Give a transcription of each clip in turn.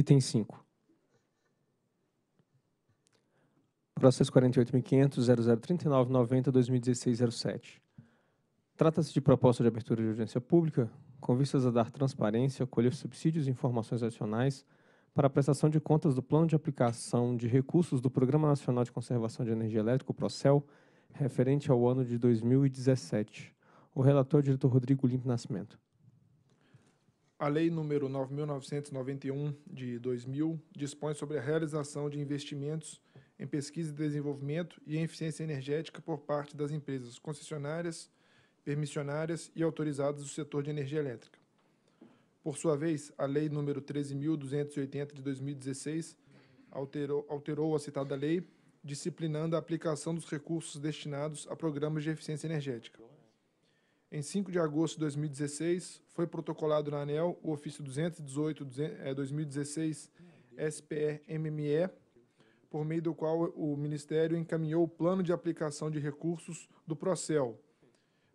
Item 5. Processo 48.500.0039.90.2016.07. Trata-se de proposta de abertura de audiência pública com vistas a dar transparência, colher subsídios e informações adicionais para a prestação de contas do Plano de Aplicação de Recursos do Programa Nacional de Conservação de Energia Elétrica, o PROCEL, referente ao ano de 2017. O relator é o diretor Rodrigo Limpe Nascimento. A Lei nº 9.991, de 2000, dispõe sobre a realização de investimentos em pesquisa e desenvolvimento e em eficiência energética por parte das empresas concessionárias, permissionárias e autorizadas do setor de energia elétrica. Por sua vez, a Lei nº 13.280, de 2016, alterou, alterou a citada lei, disciplinando a aplicação dos recursos destinados a programas de eficiência energética. Em 5 de agosto de 2016, foi protocolado na ANEL o ofício 218-2016-SPE-MME, eh, por meio do qual o Ministério encaminhou o plano de aplicação de recursos do Procel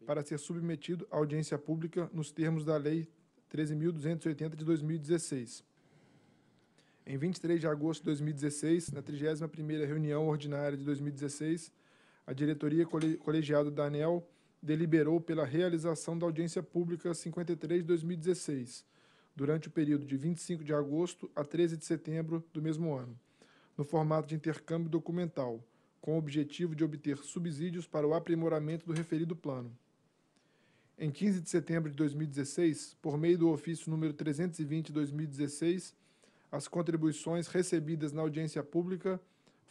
para ser submetido à audiência pública nos termos da Lei 13.280 de 2016. Em 23 de agosto de 2016, na 31ª reunião ordinária de 2016, a diretoria colegiada da ANEL deliberou pela realização da audiência pública 53 de 2016, durante o período de 25 de agosto a 13 de setembro do mesmo ano, no formato de intercâmbio documental, com o objetivo de obter subsídios para o aprimoramento do referido plano. Em 15 de setembro de 2016, por meio do ofício número 320 de 2016, as contribuições recebidas na audiência pública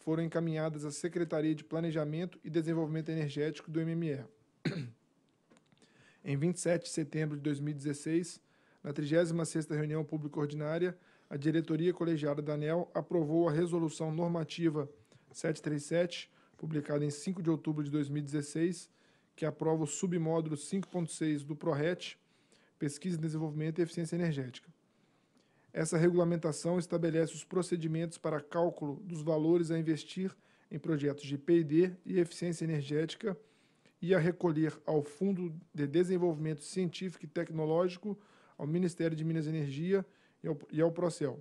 foram encaminhadas à Secretaria de Planejamento e Desenvolvimento Energético do MME. Em 27 de setembro de 2016, na 36ª reunião pública ordinária, a diretoria colegiada da ANEL aprovou a resolução normativa 737, publicada em 5 de outubro de 2016, que aprova o submódulo 5.6 do PRORET, Pesquisa, Desenvolvimento e Eficiência Energética. Essa regulamentação estabelece os procedimentos para cálculo dos valores a investir em projetos de P&D e eficiência energética ia recolher ao Fundo de Desenvolvimento Científico e Tecnológico, ao Ministério de Minas e Energia e ao, e ao Procel.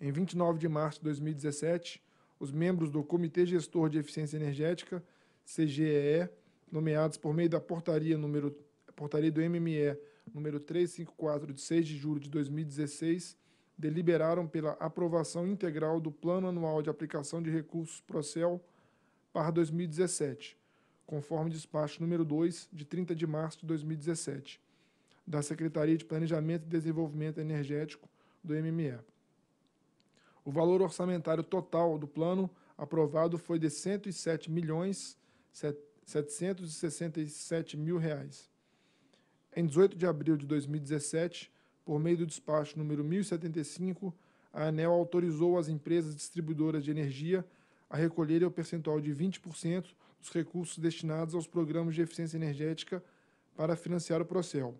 Em 29 de março de 2017, os membros do Comitê Gestor de Eficiência Energética, CGEE, nomeados por meio da portaria, número, portaria do MME número 354 de 6 de julho de 2016, deliberaram pela aprovação integral do Plano Anual de Aplicação de Recursos Procel para 2017, conforme despacho número 2, de 30 de março de 2017, da Secretaria de Planejamento e Desenvolvimento Energético do MME. O valor orçamentário total do plano aprovado foi de R$ mil reais. Em 18 de abril de 2017, por meio do despacho número 1075, a ANEL autorizou as empresas distribuidoras de energia a recolherem o percentual de 20% os recursos destinados aos programas de eficiência energética para financiar o Procel.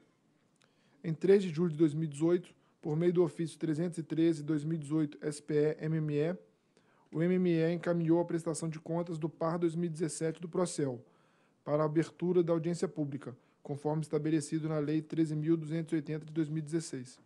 Em 3 de julho de 2018, por meio do ofício 313-2018-SPE-MME, o MME encaminhou a prestação de contas do PAR 2017 do Procel para a abertura da audiência pública, conforme estabelecido na Lei 13.280 de 2016.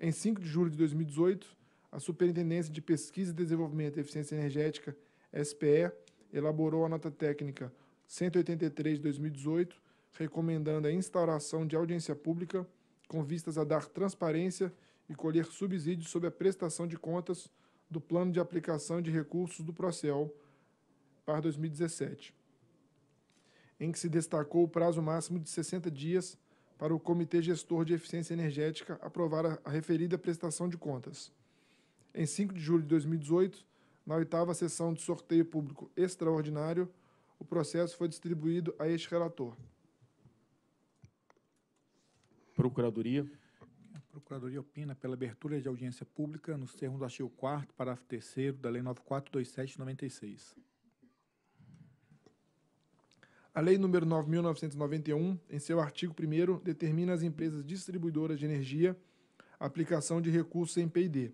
Em 5 de julho de 2018, a Superintendência de Pesquisa e Desenvolvimento e Eficiência Energética, SPE, elaborou a nota técnica 183 de 2018, recomendando a instauração de audiência pública com vistas a dar transparência e colher subsídios sobre a prestação de contas do plano de aplicação de recursos do Procel para 2017, em que se destacou o prazo máximo de 60 dias para o Comitê Gestor de Eficiência Energética aprovar a referida prestação de contas. Em 5 de julho de 2018, na oitava sessão de sorteio público extraordinário, o processo foi distribuído a este relator. Procuradoria. A Procuradoria opina pela abertura de audiência pública nos termos do artigo 4 parágrafo 3 da Lei 9427/96. A Lei nº 9.991, em seu artigo 1 determina às empresas distribuidoras de energia a aplicação de recursos em P&D.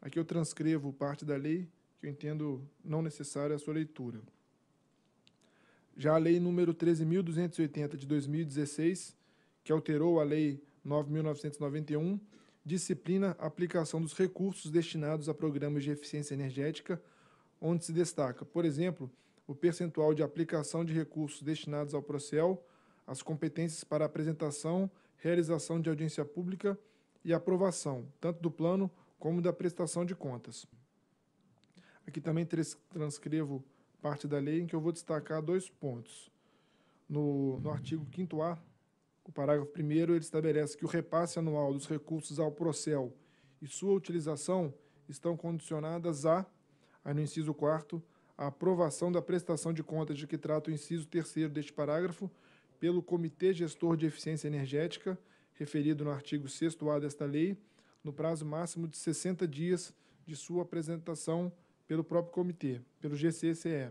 Aqui eu transcrevo parte da lei que eu entendo não necessária a sua leitura. Já a Lei número 13.280 de 2016, que alterou a Lei 9.991, disciplina a aplicação dos recursos destinados a programas de eficiência energética, onde se destaca, por exemplo, o percentual de aplicação de recursos destinados ao Procel, as competências para apresentação, realização de audiência pública e aprovação, tanto do plano como da prestação de contas. Aqui também transcrevo parte da lei em que eu vou destacar dois pontos. No, no artigo 5A, o parágrafo 1 ele estabelece que o repasse anual dos recursos ao Procel e sua utilização estão condicionadas a, aí no inciso 4 a aprovação da prestação de contas de que trata o inciso 3 deste parágrafo pelo Comitê Gestor de Eficiência Energética, referido no artigo 6 A desta lei, no prazo máximo de 60 dias de sua apresentação pelo próprio comitê, pelo GCCE.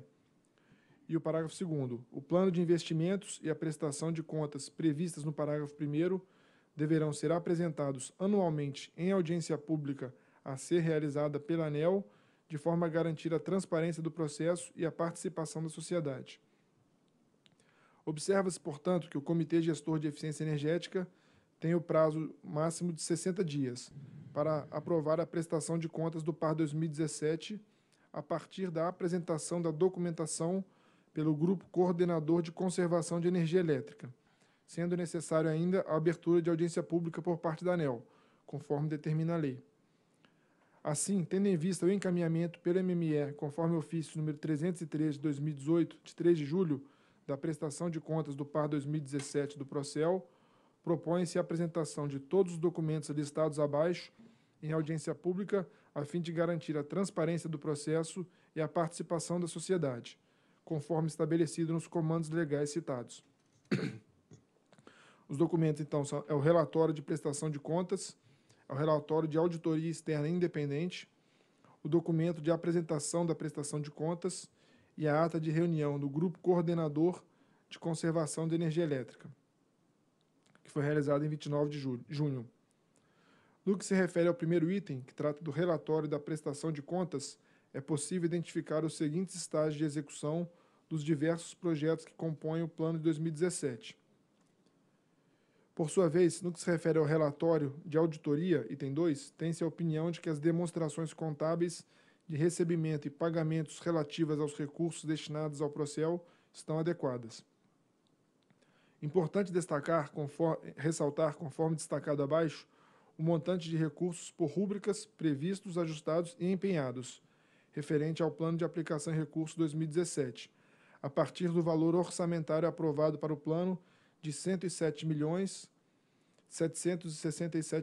E o parágrafo 2 o plano de investimentos e a prestação de contas previstas no parágrafo 1 deverão ser apresentados anualmente em audiência pública a ser realizada pela ANEL, de forma a garantir a transparência do processo e a participação da sociedade. Observa-se, portanto, que o Comitê Gestor de Eficiência Energética tem o prazo máximo de 60 dias para aprovar a prestação de contas do PAR 2017 a partir da apresentação da documentação pelo Grupo Coordenador de Conservação de Energia Elétrica, sendo necessário ainda a abertura de audiência pública por parte da ANEL, conforme determina a lei. Assim, tendo em vista o encaminhamento pelo MME, conforme ofício número 303 de 2018, de 3 de julho, da prestação de contas do PAR 2017 do Procel, propõe-se a apresentação de todos os documentos listados abaixo em audiência pública a fim de garantir a transparência do processo e a participação da sociedade, conforme estabelecido nos comandos legais citados. Os documentos, então, são, é o relatório de prestação de contas, é o relatório de auditoria externa independente, o documento de apresentação da prestação de contas e a ata de reunião do Grupo Coordenador de Conservação de Energia Elétrica, que foi realizada em 29 de julho, junho. No que se refere ao primeiro item, que trata do relatório da prestação de contas, é possível identificar os seguintes estágios de execução dos diversos projetos que compõem o plano de 2017. Por sua vez, no que se refere ao relatório de auditoria, item 2, tem-se a opinião de que as demonstrações contábeis de recebimento e pagamentos relativas aos recursos destinados ao Procel estão adequadas. Importante destacar, conforme, ressaltar, conforme destacado abaixo, o montante de recursos por rúbricas previstos, ajustados e empenhados, referente ao Plano de Aplicação e Recursos 2017, a partir do valor orçamentário aprovado para o plano de R$ 107 milhões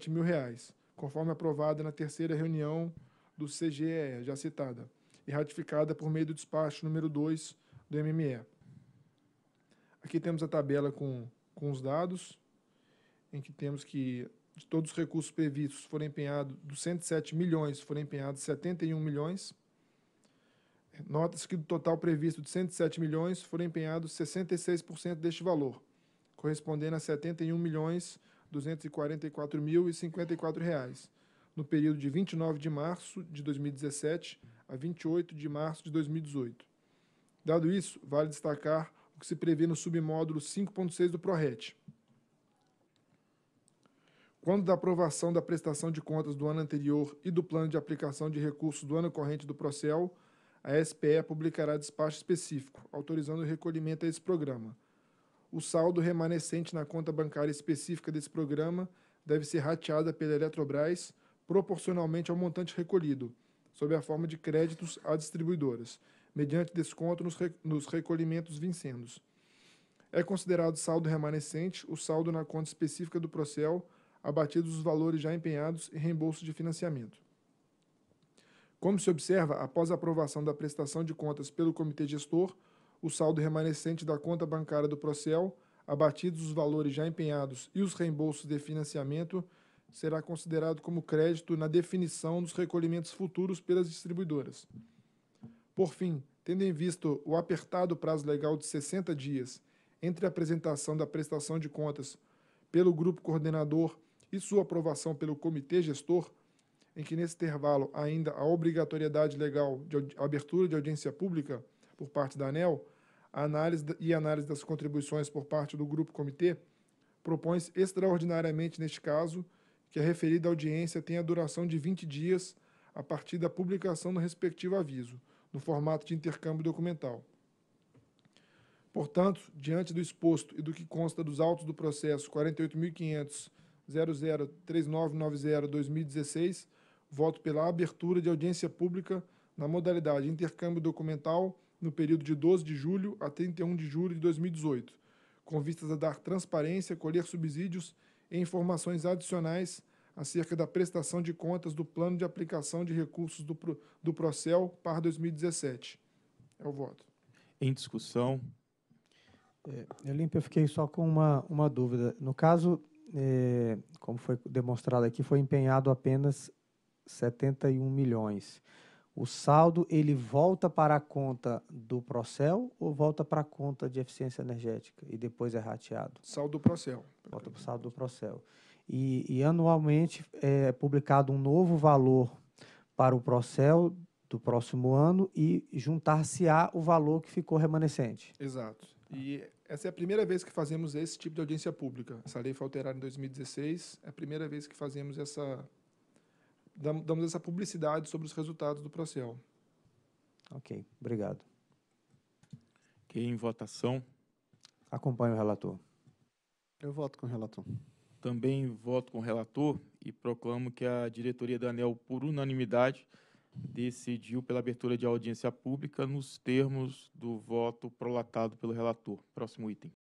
mil reais, conforme aprovada na terceira reunião do CGE, já citada, e ratificada por meio do despacho número 2 do MME. Aqui temos a tabela com, com os dados, em que temos que de todos os recursos previstos foram empenhados, dos 107 milhões, foram empenhados 71 milhões. Nota-se que do total previsto de 107 milhões, foram empenhados 66% deste valor, correspondendo a 71 milhões 244 mil e 54 reais, no período de 29 de março de 2017 a 28 de março de 2018. Dado isso, vale destacar o que se prevê no submódulo 5.6 do PRORET, quando da aprovação da prestação de contas do ano anterior e do plano de aplicação de recursos do ano corrente do Procel, a SPE publicará despacho específico, autorizando o recolhimento a esse programa. O saldo remanescente na conta bancária específica desse programa deve ser rateada pela Eletrobras proporcionalmente ao montante recolhido, sob a forma de créditos a distribuidoras, mediante desconto nos recolhimentos vincendos. É considerado saldo remanescente o saldo na conta específica do Procel abatidos os valores já empenhados e reembolso de financiamento. Como se observa, após a aprovação da prestação de contas pelo Comitê Gestor, o saldo remanescente da conta bancária do Procel, abatidos os valores já empenhados e os reembolsos de financiamento, será considerado como crédito na definição dos recolhimentos futuros pelas distribuidoras. Por fim, tendo em vista o apertado prazo legal de 60 dias entre a apresentação da prestação de contas pelo grupo coordenador e sua aprovação pelo Comitê Gestor, em que nesse intervalo ainda a obrigatoriedade legal de abertura de audiência pública por parte da ANEL a análise e análise das contribuições por parte do Grupo Comitê, propõe-se extraordinariamente neste caso que a referida audiência tenha duração de 20 dias a partir da publicação do respectivo aviso, no formato de intercâmbio documental. Portanto, diante do exposto e do que consta dos autos do processo 48.500 0039902016 2016 voto pela abertura de audiência pública na modalidade intercâmbio documental no período de 12 de julho a 31 de julho de 2018, com vistas a dar transparência, colher subsídios e informações adicionais acerca da prestação de contas do plano de aplicação de recursos do, Pro, do Procel para 2017. É o voto. Em discussão. É, eu, eu fiquei só com uma, uma dúvida. No caso é, como foi demonstrado aqui, foi empenhado apenas 71 milhões. O saldo ele volta para a conta do Procel ou volta para a conta de eficiência energética e depois é rateado? Saldo do Procel. Volta para o saldo do Procel. E, e, anualmente é publicado um novo valor para o Procel do próximo ano e juntar-se-á o valor que ficou remanescente. Exato. E essa é a primeira vez que fazemos esse tipo de audiência pública. Essa lei foi alterada em 2016, é a primeira vez que fazemos essa... damos essa publicidade sobre os resultados do Procel. Ok, obrigado. Que em votação? Acompanho o relator. Eu voto com o relator. Também voto com o relator e proclamo que a diretoria da ANEL, por unanimidade, decidiu pela abertura de audiência pública nos termos do voto prolatado pelo relator. Próximo item.